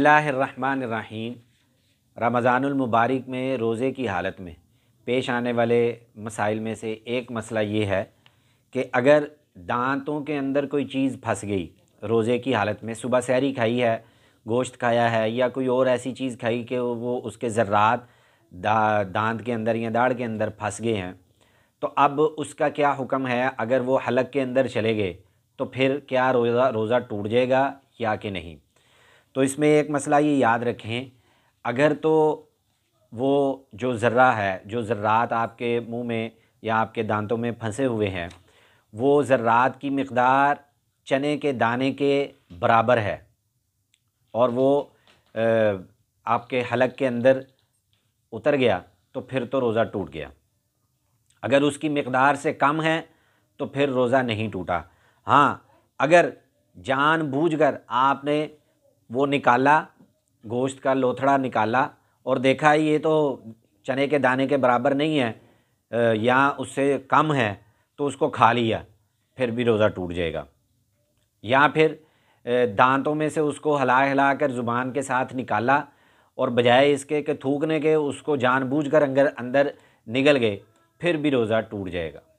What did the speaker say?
बिस्मिल्लाहिर्रहमानिर्रहीम रमज़ानमबारक में रोज़े की हालत में पेश आने वाले मसाइल में से एक मसला ये है कि अगर दांतों के अंदर कोई चीज़ फंस गई रोज़े की हालत में सुबह सहरी खाई है गोश्त खाया है या कोई और ऐसी चीज़ खाई कि वो उसके ज़र्रात दा दांत के अंदर या दाढ़ के अंदर फंस गए हैं तो अब उसका क्या हुक्म है अगर वो हलक के अंदर चले गए तो फिर क्या रोज़ा रोज़ा टूट जाएगा या कि नहीं तो इसमें एक मसला ये याद रखें अगर तो वो जो ज़र्रा है जो ज़र्रात आपके मुंह में या आपके दांतों में फंसे हुए हैं वो ज़र्रात की मकदार चने के दाने के बराबर है और वो आपके हलक के अंदर उतर गया तो फिर तो रोज़ा टूट गया अगर उसकी मकदार से कम है तो फिर रोज़ा नहीं टूटा हाँ अगर जानबूझकर आपने वो निकाला गोश्त का लोथड़ा निकाला और देखा ये तो चने के दाने के बराबर नहीं है या उससे कम है तो उसको खा लिया फिर भी रोज़ा टूट जाएगा या फिर दांतों में से उसको हिला हिला कर ज़ुबान के साथ निकाला और बजाय इसके कि थूकने के उसको जानबूझ कर अंदर अंदर निगल गए फिर भी रोज़ा टूट जाएगा